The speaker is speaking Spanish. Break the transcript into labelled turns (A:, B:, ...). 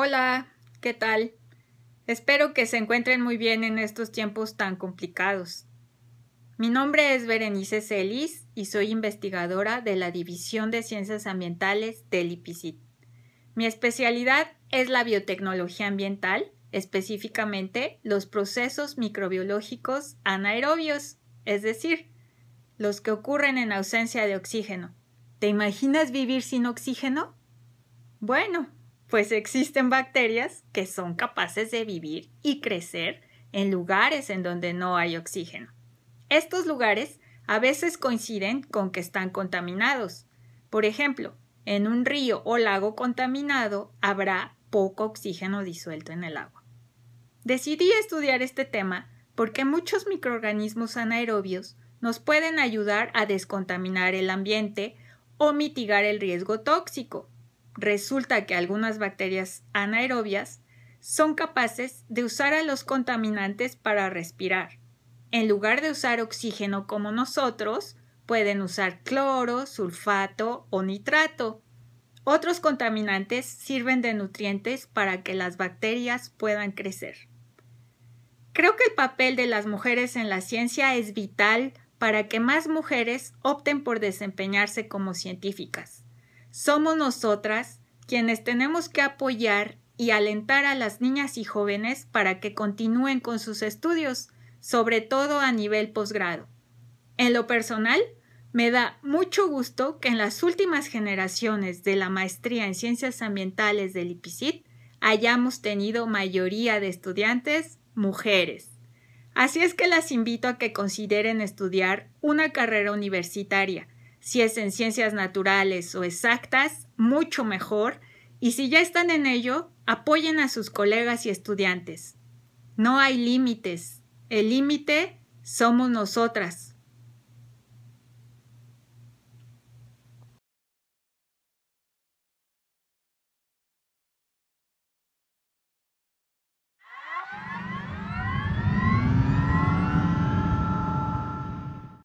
A: Hola, ¿qué tal? Espero que se encuentren muy bien en estos tiempos tan complicados. Mi nombre es Berenice Celis y soy investigadora de la División de Ciencias Ambientales del IPCIT. Mi especialidad es la biotecnología ambiental, específicamente los procesos microbiológicos anaerobios, es decir, los que ocurren en ausencia de oxígeno. ¿Te imaginas vivir sin oxígeno? Bueno, pues existen bacterias que son capaces de vivir y crecer en lugares en donde no hay oxígeno. Estos lugares a veces coinciden con que están contaminados. Por ejemplo, en un río o lago contaminado habrá poco oxígeno disuelto en el agua. Decidí estudiar este tema porque muchos microorganismos anaerobios nos pueden ayudar a descontaminar el ambiente o mitigar el riesgo tóxico, Resulta que algunas bacterias anaerobias son capaces de usar a los contaminantes para respirar. En lugar de usar oxígeno como nosotros, pueden usar cloro, sulfato o nitrato. Otros contaminantes sirven de nutrientes para que las bacterias puedan crecer. Creo que el papel de las mujeres en la ciencia es vital para que más mujeres opten por desempeñarse como científicas. Somos nosotras quienes tenemos que apoyar y alentar a las niñas y jóvenes para que continúen con sus estudios, sobre todo a nivel posgrado. En lo personal, me da mucho gusto que en las últimas generaciones de la maestría en ciencias ambientales del IPICIT hayamos tenido mayoría de estudiantes mujeres. Así es que las invito a que consideren estudiar una carrera universitaria si es en ciencias naturales o exactas, mucho mejor, y si ya están en ello, apoyen a sus colegas y estudiantes. No hay límites, el límite somos nosotras.